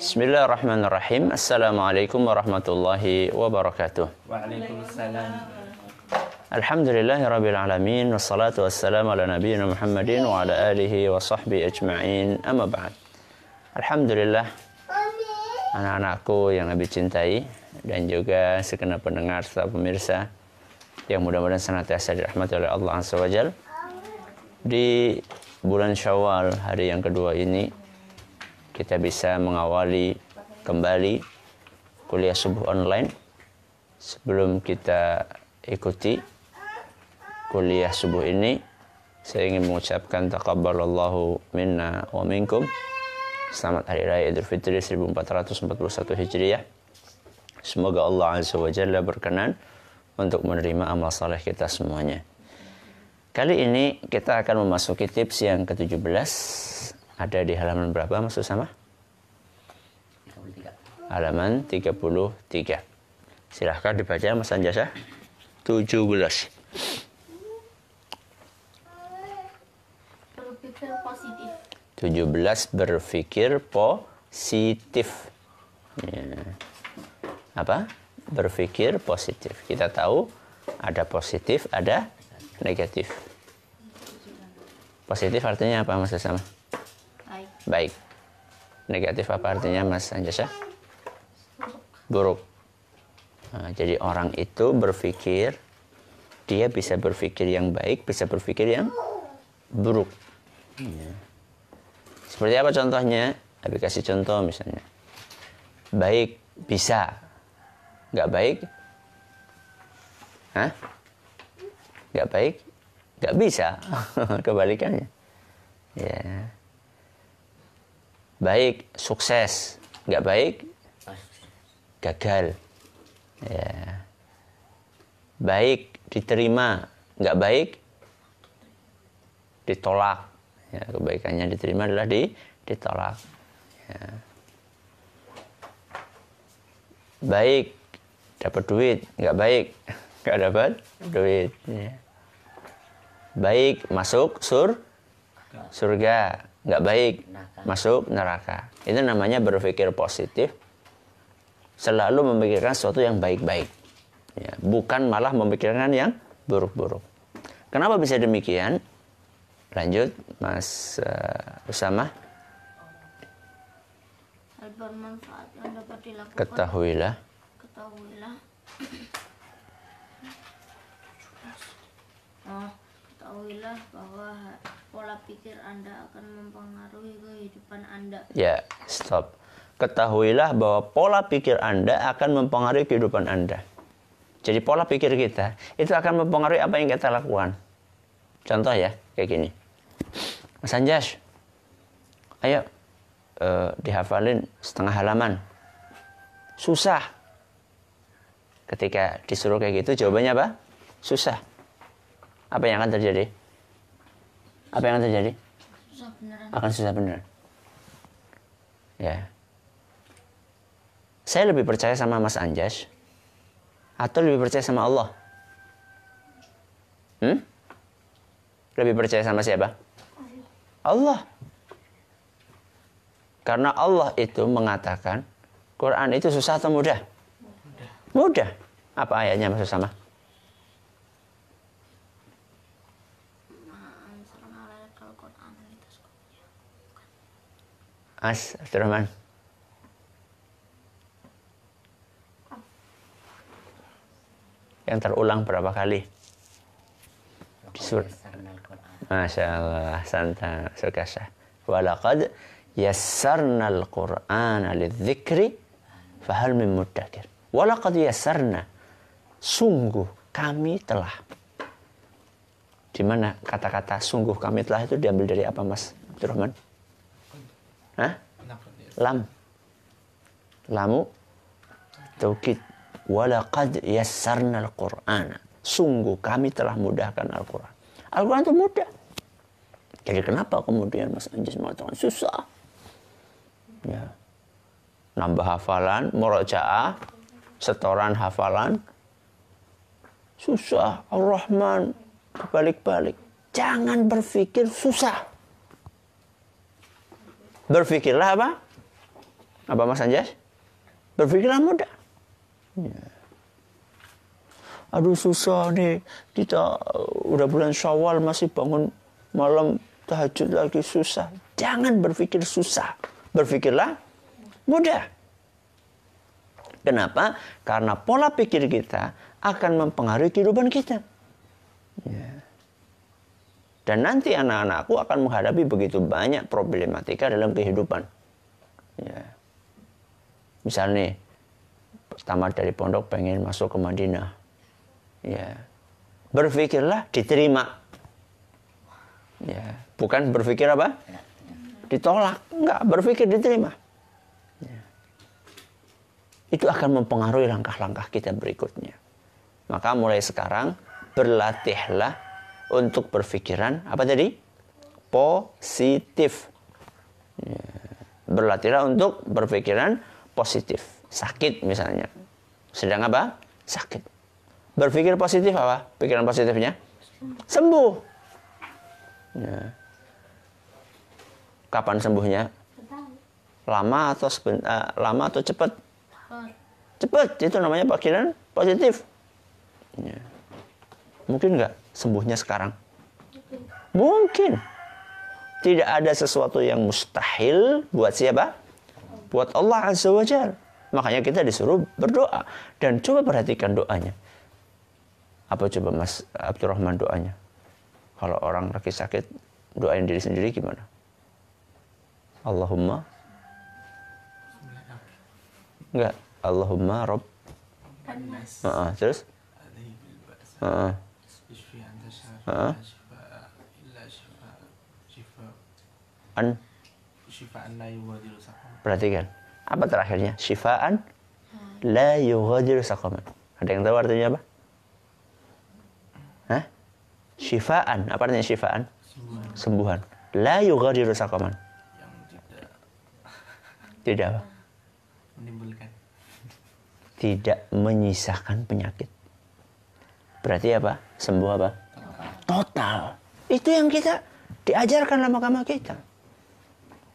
Bismillahirrahmanirrahim. Assalamualaikum warahmatullahi wabarakatuh. Waalaikumsalam. Alhamdulillahi rabbil alamin wassalatu wassalamu ala nabiyina Muhammadin wa ala alihi wa sahbihi ajma'in. Amma ba'd. Alhamdulillah anak-anakku yang Nabi cintai dan juga segenap pendengar serta pemirsa yang mudah-mudahan senantiasa dirahmati oleh Allah swt. wa Di bulan Syawal hari yang kedua ini kita bisa mengawali kembali kuliah subuh online sebelum kita ikuti kuliah subuh ini saya ingin mengucapkan takabbalallahu minna wa minkum selamat hari raya Idul Fitri 1441 Hijriah semoga Allah azza wa jalla berkenan untuk menerima amal saleh kita semuanya kali ini kita akan memasuki tips yang ke-17 ada di halaman berapa maksud sama? 33. Halaman 33. Silahkan dibaca Mas Anjasa. 17. Berpikir positif. 17 berpikir positif. Ya. Apa? Berpikir positif. Kita tahu ada positif, ada negatif. Positif artinya apa Mas Sama? baik. Negatif apa artinya Mas Anjasa? Ya? Buruk. Nah, jadi orang itu berpikir, dia bisa berpikir yang baik, bisa berpikir yang buruk. Ya. Seperti apa contohnya? Abi kasih contoh misalnya. Baik bisa, nggak baik, Hah? nggak baik, nggak bisa. Kebalikannya. Ya baik sukses nggak baik gagal ya baik diterima nggak baik ditolak ya, kebaikannya diterima adalah di ditolak ya. baik dapat duit nggak baik nggak dapat duit ya. baik masuk sur surga nggak baik neraka. masuk neraka itu namanya berpikir positif selalu memikirkan sesuatu yang baik-baik ya, bukan malah memikirkan yang buruk-buruk kenapa bisa demikian lanjut mas uh, Usama ketahuilah ketahuilah oh, ketahuilah bahwa pola pikir Anda akan mempengaruhi kehidupan Anda. Ya, stop. Ketahuilah bahwa pola pikir Anda akan mempengaruhi kehidupan Anda. Jadi pola pikir kita itu akan mempengaruhi apa yang kita lakukan. Contoh ya, kayak gini. Mas Anjas, ayo uh, dihafalin setengah halaman. Susah. Ketika disuruh kayak gitu, jawabannya apa? Susah. Apa yang akan terjadi? apa yang akan terjadi? Akan susah beneran. Ya. Saya lebih percaya sama Mas Anjas atau lebih percaya sama Allah? Hmm? Lebih percaya sama siapa? Allah. Karena Allah itu mengatakan Quran itu susah atau mudah? Mudah. mudah. Apa ayatnya maksud sama? As Abdurrahman. Yang terulang berapa kali? Di surat. Masya Allah, santan, surkasa. Walakad al-Qur'an al-Dhikri fahal min muddakir. Walakad yassarna. Sungguh kami telah. Di mana kata-kata sungguh kami telah itu diambil dari apa Mas Abdurrahman? Hah? Lam. Lamu taukid. Walaqad yassarna al-Qur'ana. Sungguh kami telah mudahkan Al-Qur'an. Al-Qur'an itu mudah. Jadi kenapa kemudian Mas Anjis mengatakan susah? Ya. Nambah hafalan, murojaah, setoran hafalan. Susah, Ar-Rahman, balik-balik. Jangan berpikir susah. Berpikirlah apa? Apa Mas Anjas? Berpikirlah mudah. Ya. Aduh susah nih, kita udah bulan syawal masih bangun malam tahajud lagi susah. Jangan berpikir susah. Berpikirlah mudah. Kenapa? Karena pola pikir kita akan mempengaruhi kehidupan kita. Yeah. Dan nanti anak-anakku akan menghadapi begitu banyak problematika dalam kehidupan. Ya. Misalnya, pertama dari pondok pengen masuk ke Madinah. Ya. Berpikirlah diterima. Ya. Bukan berpikir apa? Ditolak. Enggak, berpikir diterima. Ya. Itu akan mempengaruhi langkah-langkah kita berikutnya. Maka mulai sekarang, berlatihlah untuk berpikiran apa tadi? Positif. Ya. Berlatihlah untuk berpikiran positif. Sakit misalnya. Sedang apa? Sakit. Berpikir positif apa? Pikiran positifnya? Sembuh. Ya. Kapan sembuhnya? Lama atau sebentar, eh, lama atau cepat? Cepat. Itu namanya pikiran positif. Ya. Mungkin enggak sembuhnya sekarang? Mungkin. Tidak ada sesuatu yang mustahil buat siapa? Buat Allah Azza wa Jal. Makanya kita disuruh berdoa. Dan coba perhatikan doanya. Apa coba Mas Abdurrahman doanya? Kalau orang lagi sakit, doain diri sendiri gimana? Allahumma Enggak. Allahumma Rob. Uh -uh. Terus? Uh -uh. An. Perhatikan. Apa terakhirnya? Syifaan hmm. la yughadiru saqama. Ada yang tahu artinya apa? Hah? Syifaan. Apa artinya syifaan? Sembuhan. La yughadiru saqaman. tidak apa? Tidak menyisakan penyakit berarti apa sembuh apa total itu yang kita diajarkan lama agama kita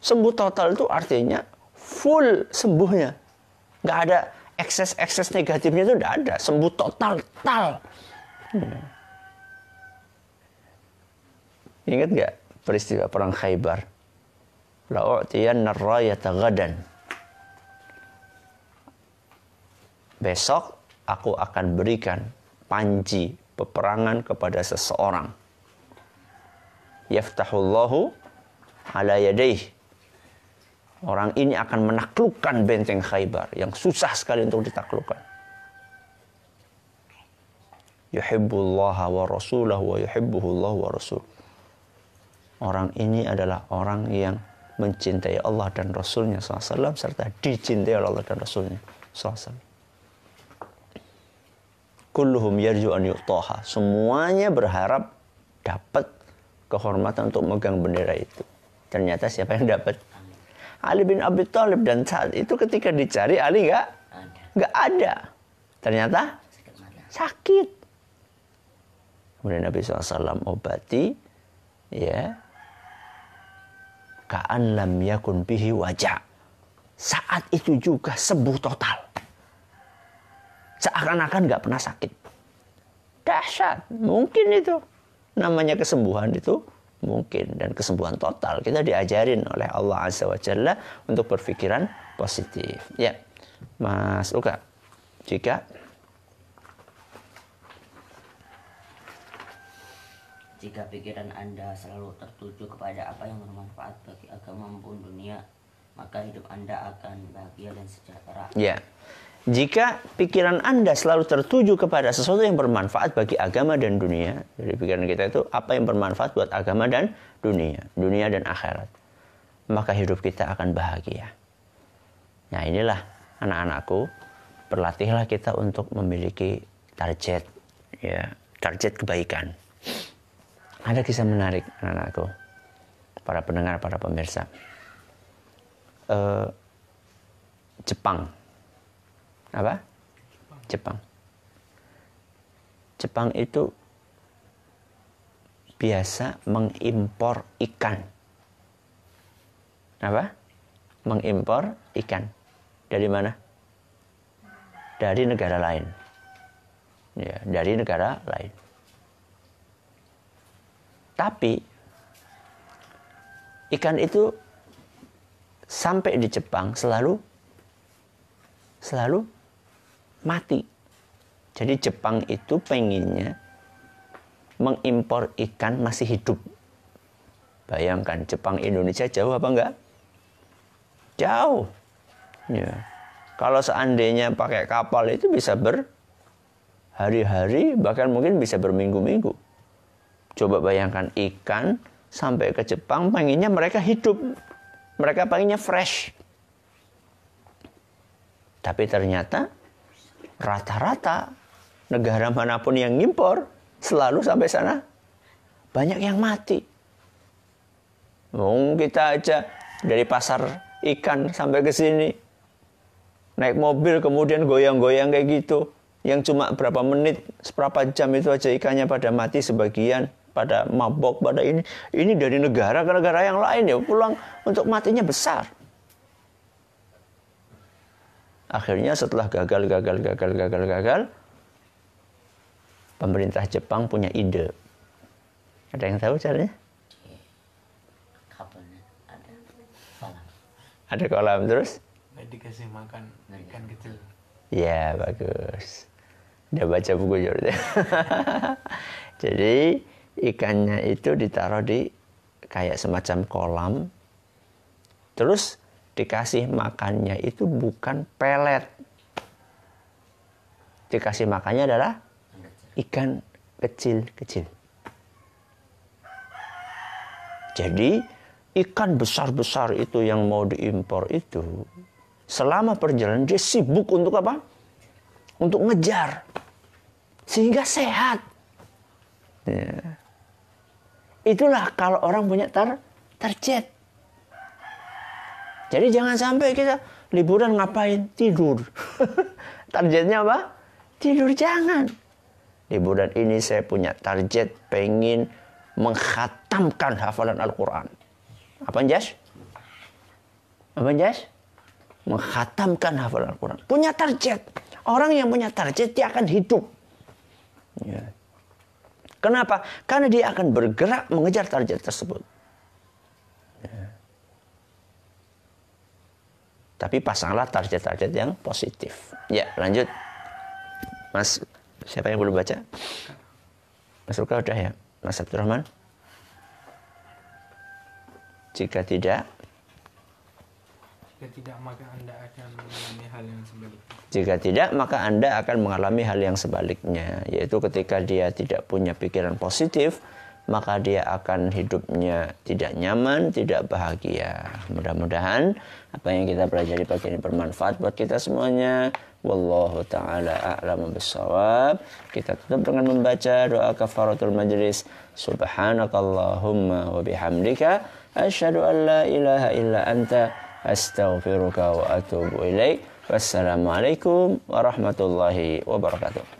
sembuh total itu artinya full sembuhnya nggak ada ekses ekses negatifnya itu nggak ada sembuh total total hmm. ingat nggak peristiwa perang Khaybar la'u'tiyanna rayata tagadan besok aku akan berikan panji, peperangan kepada seseorang. Yaftahullahu ala yadaih. Orang ini akan menaklukkan benteng Khaybar yang susah sekali untuk ditaklukkan. Yuhibbullaha wa rasulahu wa yuhibbuhullahu wa rasul. Orang ini adalah orang yang mencintai Allah dan Rasulnya SAW serta dicintai oleh Allah dan Rasulnya SAW kulluhum yarju an yu'taha. Semuanya berharap dapat kehormatan untuk megang bendera itu. Ternyata siapa yang dapat? Ali bin Abi Thalib dan saat itu ketika dicari Ali nggak nggak ada. Ternyata sakit. Kemudian Nabi SAW obati, ya, kaan lam yakun bihi wajah. Saat itu juga sembuh total seakan-akan nggak pernah sakit. Dahsyat, mungkin itu. Namanya kesembuhan itu mungkin dan kesembuhan total kita diajarin oleh Allah Azza wa Jalla untuk berpikiran positif. Ya. Mas Uka, jika jika pikiran Anda selalu tertuju kepada apa yang bermanfaat bagi agama maupun dunia, maka hidup Anda akan bahagia dan sejahtera. Ya. Jika pikiran Anda selalu tertuju kepada sesuatu yang bermanfaat bagi agama dan dunia, jadi pikiran kita itu apa yang bermanfaat buat agama dan dunia, dunia dan akhirat, maka hidup kita akan bahagia. Nah, inilah anak-anakku, berlatihlah kita untuk memiliki target ya, target kebaikan. Ada kisah menarik anak-anakku, para pendengar, para pemirsa. Uh, Jepang apa? Jepang. Jepang itu biasa mengimpor ikan. Apa? Mengimpor ikan. Dari mana? Dari negara lain. Ya, dari negara lain. Tapi ikan itu sampai di Jepang selalu selalu mati. Jadi Jepang itu pengennya mengimpor ikan masih hidup. Bayangkan Jepang Indonesia jauh apa enggak? Jauh. Ya. Kalau seandainya pakai kapal itu bisa ber hari-hari bahkan mungkin bisa berminggu-minggu. Coba bayangkan ikan sampai ke Jepang pengennya mereka hidup. Mereka pengennya fresh. Tapi ternyata rata-rata negara manapun yang ngimpor selalu sampai sana banyak yang mati. Mungkin kita aja dari pasar ikan sampai ke sini naik mobil kemudian goyang-goyang kayak gitu yang cuma berapa menit seberapa jam itu aja ikannya pada mati sebagian pada mabok pada ini ini dari negara ke negara yang lain ya pulang untuk matinya besar Akhirnya setelah gagal, gagal, gagal, gagal, gagal, pemerintah Jepang punya ide. Ada yang tahu caranya? Ada kolam. terus? Dikasih makan ikan kecil. Ya bagus. Udah baca buku Jordan. Ya, Jadi ikannya itu ditaruh di kayak semacam kolam. Terus dikasih makannya itu bukan pelet. Dikasih makannya adalah ikan kecil-kecil. Jadi ikan besar-besar itu yang mau diimpor itu selama perjalanan dia sibuk untuk apa? Untuk ngejar sehingga sehat. Ya. Itulah kalau orang punya tar target. Jadi jangan sampai kita liburan ngapain? Tidur. Targetnya apa? Tidur jangan. Liburan ini saya punya target pengen menghatamkan hafalan Al-Quran. Apa Jas? Apa Jas? Menghatamkan hafalan Al-Quran. Punya target. Orang yang punya target dia akan hidup. Ya. Kenapa? Karena dia akan bergerak mengejar target tersebut. Tapi pasanglah target-target yang positif. Ya, lanjut. Mas, siapa yang belum baca? Mas Ruka udah ya? Mas Abdurrahman? Jika tidak, jika tidak maka Anda akan mengalami hal yang sebaliknya. Jika tidak maka Anda akan mengalami hal yang sebaliknya, yaitu ketika dia tidak punya pikiran positif, maka dia akan hidupnya tidak nyaman, tidak bahagia. Mudah-mudahan apa yang kita pelajari pagi ini bermanfaat buat kita semuanya. Wallahu taala a'lamu bisawab. Kita tutup dengan membaca doa kafaratul majlis. Subhanakallahumma wa bihamdika asyhadu an la ilaha illa anta astaghfiruka wa atubu ilaik. Wassalamualaikum warahmatullahi wabarakatuh.